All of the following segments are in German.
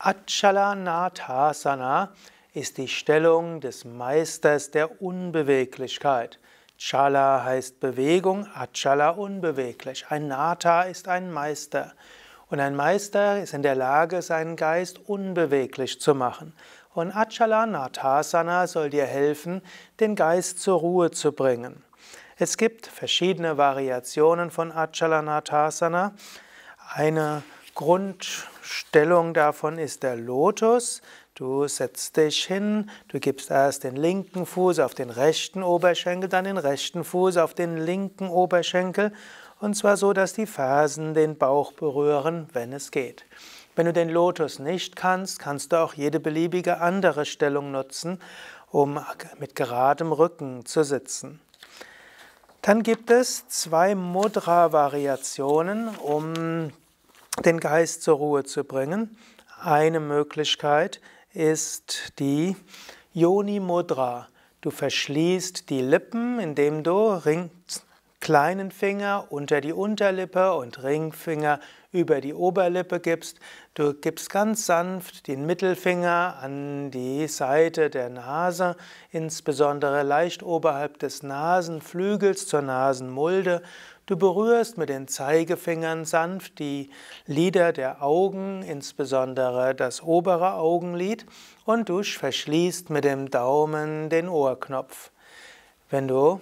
Achalanatthasana ist die Stellung des Meisters der Unbeweglichkeit. Chala heißt Bewegung, Achala unbeweglich. Ein Nata ist ein Meister. Und ein Meister ist in der Lage, seinen Geist unbeweglich zu machen. Und Achala Natasana soll dir helfen, den Geist zur Ruhe zu bringen. Es gibt verschiedene Variationen von Achala Natasana. Eine Grundstellung davon ist der Lotus. Du setzt dich hin, du gibst erst den linken Fuß auf den rechten Oberschenkel, dann den rechten Fuß auf den linken Oberschenkel, und zwar so, dass die Fersen den Bauch berühren, wenn es geht. Wenn du den Lotus nicht kannst, kannst du auch jede beliebige andere Stellung nutzen, um mit geradem Rücken zu sitzen. Dann gibt es zwei Mudra-Variationen, um den Geist zur Ruhe zu bringen. Eine Möglichkeit ist die Yoni Mudra. Du verschließt die Lippen, indem du Ring, kleinen Finger unter die Unterlippe und Ringfinger über die Oberlippe gibst. Du gibst ganz sanft den Mittelfinger an die Seite der Nase, insbesondere leicht oberhalb des Nasenflügels zur Nasenmulde Du berührst mit den Zeigefingern sanft die Lider der Augen, insbesondere das obere Augenlid, und du verschließt mit dem Daumen den Ohrknopf. Wenn du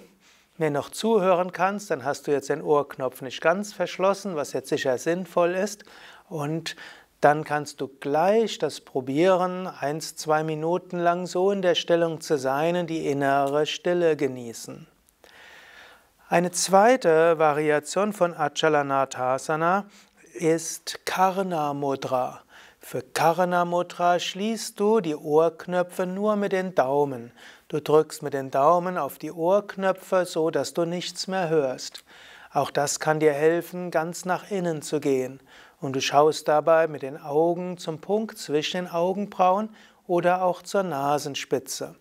mir noch zuhören kannst, dann hast du jetzt den Ohrknopf nicht ganz verschlossen, was jetzt sicher sinnvoll ist. Und dann kannst du gleich das probieren, eins, zwei Minuten lang so in der Stellung zu sein und die innere Stille genießen. Eine zweite Variation von Achalanatasana ist Karna Mudra. Für Karna Mudra schließt du die Ohrknöpfe nur mit den Daumen. Du drückst mit den Daumen auf die Ohrknöpfe, so dass du nichts mehr hörst. Auch das kann dir helfen, ganz nach innen zu gehen. Und du schaust dabei mit den Augen zum Punkt zwischen den Augenbrauen oder auch zur Nasenspitze.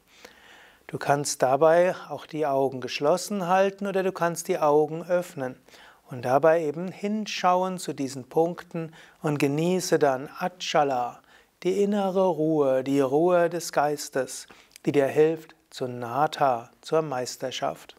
Du kannst dabei auch die Augen geschlossen halten oder du kannst die Augen öffnen und dabei eben hinschauen zu diesen Punkten und genieße dann Achala, die innere Ruhe, die Ruhe des Geistes, die dir hilft zu Nata, zur Meisterschaft.